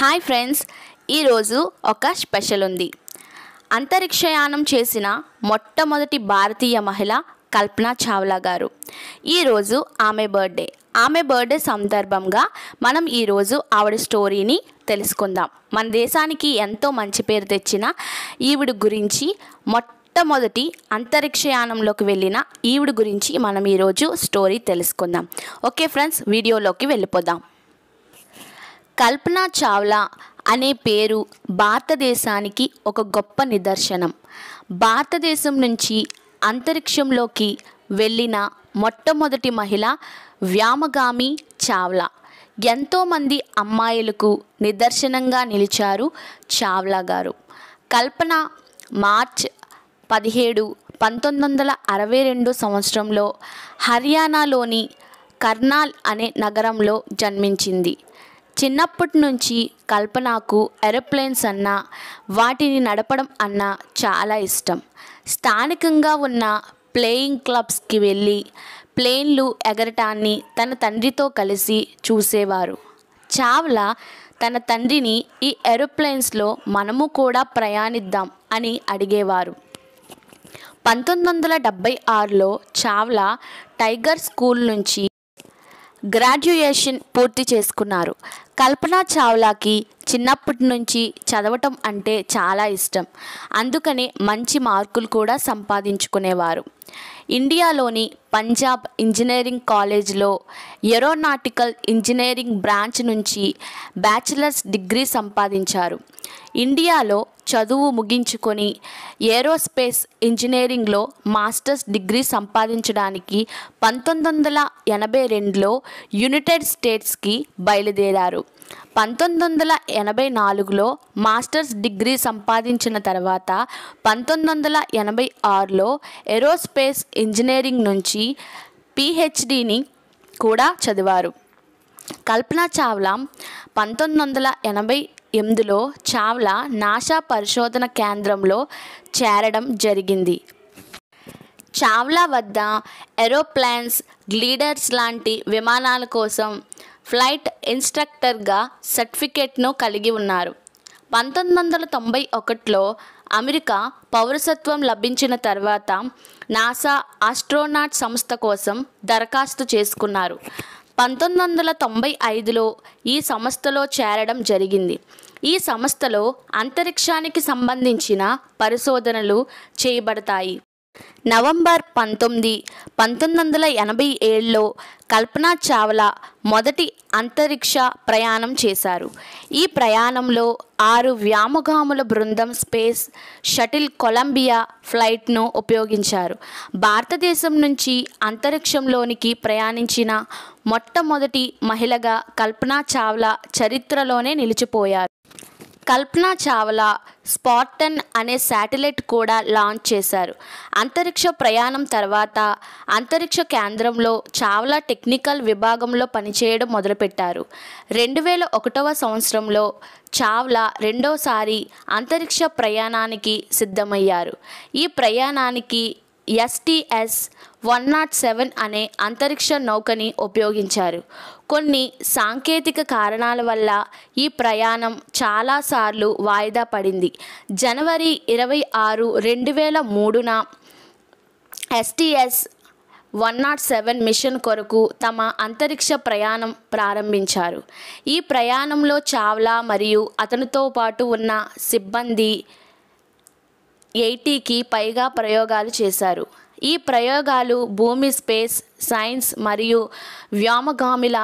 hi friends ఈరోజు ఒక special ఉంది అంతరిక్షయానం చేసిన మొట్టమొదటి భారతీయ మహిళ కల్పన చావ్లా గారు ఈరోజు ఆమె బర్త్డే ఆమె బర్త్డే సందర్భంగా మనం ఈరోజు ఆవిడ స్టోరీని తెలుసుకుందాం మన దేశానికి ఎంతో మంచి పేరు తెచ్చిన ఈవిడ గురించి మొట్టమొదటి అంతరిక్షయానంలోకి వెళ్ళిన ఈవిడ గురించి మనం ఈరోజు స్టోరీ తెలుసుకుందాం ఓకే ఫ్రెండ్స్ వీడియోలోకి వెళ్ళిపోదాం కల్పనా చావ్లా అనే పేరు భారతదేశానికి ఒక గొప్ప నిదర్శనం భారతదేశం నుంచి అంతరిక్షంలోకి వెళ్ళిన మొట్టమొదటి మహిళ వ్యామగామి చావ్లా ఎంతోమంది అమ్మాయిలకు నిదర్శనంగా నిలిచారు చావ్లా గారు కల్పన మార్చ్ పదిహేడు పంతొమ్మిది వందల అరవై రెండు సంవత్సరంలో హర్యానాలోని కర్నాల్ అనే నగరంలో జన్మించింది చిన్నప్పటి నుంచి కల్పనకు ఏరోప్లేన్స్ అన్నా వాటిని నడపడం అన్నా చాలా ఇష్టం స్థానికంగా ఉన్న ప్లేయింగ్ క్లబ్స్కి వెళ్ళి ప్లేన్లు ఎగరటాన్ని తన తండ్రితో కలిసి చూసేవారు చావ్లా తన తండ్రిని ఈ ఏరోప్లేన్స్లో మనము కూడా ప్రయాణిద్దాం అని అడిగేవారు పంతొమ్మిది వందల డెబ్భై ఆరులో చావ్లా టైగర్ స్కూల్ నుంచి గ్రాడ్యుయేషన్ పూర్తి చేసుకున్నారు కల్పన చావ్లాకి చిన్నప్పటి నుంచి చదవటం అంటే చాలా ఇష్టం అందుకనే మంచి మార్కులు కూడా సంపాదించుకునేవారు ఇండియాలోని పంజాబ్ ఇంజనీరింగ్ కాలేజ్లో ఎరోనాటికల్ ఇంజనీరింగ్ బ్రాంచ్ నుంచి బ్యాచిలర్స్ డిగ్రీ సంపాదించారు ఇండియాలో చదువు ముగించుకొని ఏరోస్పేస్ ఇంజనీరింగ్లో మాస్టర్స్ డిగ్రీ సంపాదించడానికి పంతొమ్మిది వందల ఎనభై రెండులో యునైటెడ్ స్టేట్స్కి బయలుదేరారు పంతొమ్మిది వందల ఎనభై నాలుగులో మాస్టర్స్ డిగ్రీ సంపాదించిన తర్వాత పంతొమ్మిది వందల ఎనభై ఆరులో ఏరోస్పేస్ ఇంజనీరింగ్ నుంచి పిహెచ్డిని కూడా చదివారు కల్పనా చావ్లా పంతొమ్మిది వందల ఎనభై ఎనిమిదిలో చావ్లా నాసా పరిశోధన కేంద్రంలో చేరడం జరిగింది చావ్లా వద్ద ఏరోప్లాన్స్ గ్లీడర్స్ లాంటి విమానాల కోసం ఫ్లైట్ ఇన్స్ట్రక్టర్గా సర్టిఫికేట్ను కలిగి ఉన్నారు పంతొమ్మిది వందల తొంభై ఒకటిలో అమెరికా పౌరసత్వం లభించిన తర్వాత నాసా ఆస్ట్రోనాట్ సంస్థ కోసం దరఖాస్తు చేసుకున్నారు పంతొమ్మిది వందల తొంభై ఐదులో ఈ సంస్థలో చేరడం జరిగింది ఈ సంస్థలో అంతరిక్షానికి సంబంధించిన పరిశోధనలు చేయబడతాయి నవంబర్ పంతొమ్మిది పంతొమ్మిది వందల ఎనభై ఏడులో కల్పనా చావ్లా మొదటి అంతరిక్ష ప్రయాణం చేశారు ఈ ప్రయాణంలో ఆరు వ్యామగాముల బృందం స్పేస్ షటిల్ కొలంబియా ఫ్లైట్ను ఉపయోగించారు భారతదేశం నుంచి అంతరిక్షంలోనికి ప్రయాణించిన మొట్టమొదటి మహిళగా కల్పనా చావ్లా చరిత్రలోనే నిలిచిపోయారు కల్పనా చావ్లా స్పాటన్ అనే శాటిలైట్ కూడా లాంచ్ చేశారు అంతరిక్ష ప్రయాణం తర్వాత అంతరిక్ష కేంద్రంలో చావ్లా టెక్నికల్ విభాగంలో పనిచేయడం మొదలుపెట్టారు రెండు వేల ఒకటవ సంవత్సరంలో చావ్లా రెండోసారి అంతరిక్ష ప్రయాణానికి సిద్ధమయ్యారు ఈ ప్రయాణానికి ఎస్టీఎస్ వన్ నాట్ సెవెన్ అనే అంతరిక్ష నౌకని ఉపయోగించారు కొన్ని సాంకేతిక కారణాల వల్ల ఈ ప్రయాణం చాలాసార్లు వాయిదా పడింది జనవరి ఇరవై ఆరు రెండు వేల మూడున STS one nought seven mission కొరకు తమ అంతరిక్ష ప్రయాణం ప్రారంభించారు ఈ ప్రయాణంలో చావ్లా మరియు అతనితో పాటు ఉన్న సిబ్బంది ఎయిటీకి పైగా ప్రయోగాలు చేశారు ఈ ప్రయోగాలు భూమి స్పేస్ సైన్స్ మరియు వ్యోమగాముల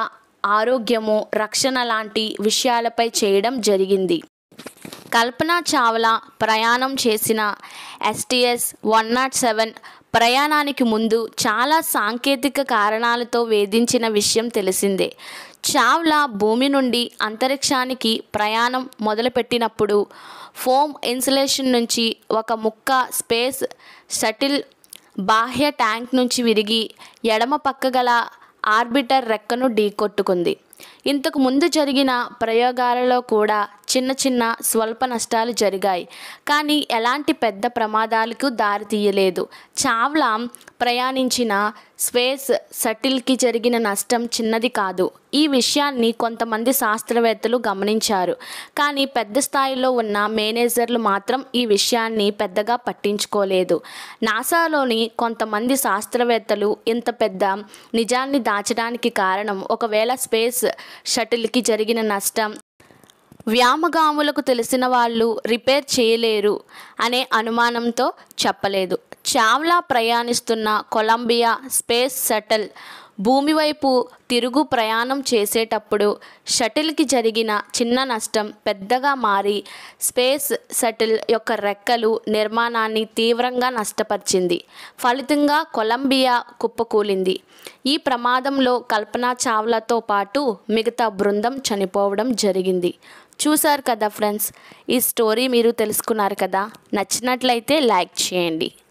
ఆరోగ్యము రక్షణ లాంటి విషయాలపై చేయడం జరిగింది కల్పన చావ్లా ప్రయాణం చేసిన ఎస్టీఎస్ వన్ నాట్ సెవెన్ ప్రయాణానికి ముందు చాలా సాంకేతిక కారణాలతో వేధించిన విషయం తెలిసిందే చావ్లా భూమి నుండి అంతరిక్షానికి ప్రయాణం మొదలుపెట్టినప్పుడు ఫోమ్ ఇన్సులేషన్ నుంచి ఒక ముక్క స్పేస్ షటిల్ బాహ్య ట్యాంక్ నుంచి విరిగి ఎడమ పక్క గల ఆర్బిటర్ రెక్కను ఢీకొట్టుకుంది ఇంతకు ముందు జరిగిన ప్రయోగాలలో కూడా చిన్న చిన్న స్వల్ప నష్టాలు జరిగాయి కానీ ఎలాంటి పెద్ద ప్రమాదాలకు దారితీయలేదు చావ్లా ప్రయాణించిన స్పేస్ సటిల్కి జరిగిన నష్టం చిన్నది కాదు ఈ విషయాన్ని కొంతమంది శాస్త్రవేత్తలు గమనించారు కానీ పెద్ద స్థాయిలో ఉన్న మేనేజర్లు మాత్రం ఈ విషయాన్ని పెద్దగా పట్టించుకోలేదు నాసాలోని కొంతమంది శాస్త్రవేత్తలు ఇంత పెద్ద నిజాన్ని దాచడానికి కారణం ఒకవేళ స్పేస్ షటిల్కి జరిగిన నష్టం వ్యామగాములకు తెలిసిన వాళ్ళు రిపేర్ చేయలేరు అనే అనుమానంతో చెప్పలేదు చావ్లా ప్రయాణిస్తున్న కొలంబియా స్పేస్ షటిల్ భూమి వైపు తిరుగు ప్రయాణం చేసేటప్పుడు షటిల్కి జరిగిన చిన్న నష్టం పెద్దగా మారి స్పేస్ షటిల్ యొక్క రెక్కలు నిర్మాణాన్ని తీవ్రంగా నష్టపరిచింది ఫలితంగా కొలంబియా కుప్పకూలింది ఈ ప్రమాదంలో కల్పనా చావ్లాతో పాటు మిగతా బృందం చనిపోవడం జరిగింది చూశారు కదా ఫ్రెండ్స్ ఈ స్టోరీ మీరు తెలుసుకున్నారు కదా నచ్చినట్లయితే లైక్ చేయండి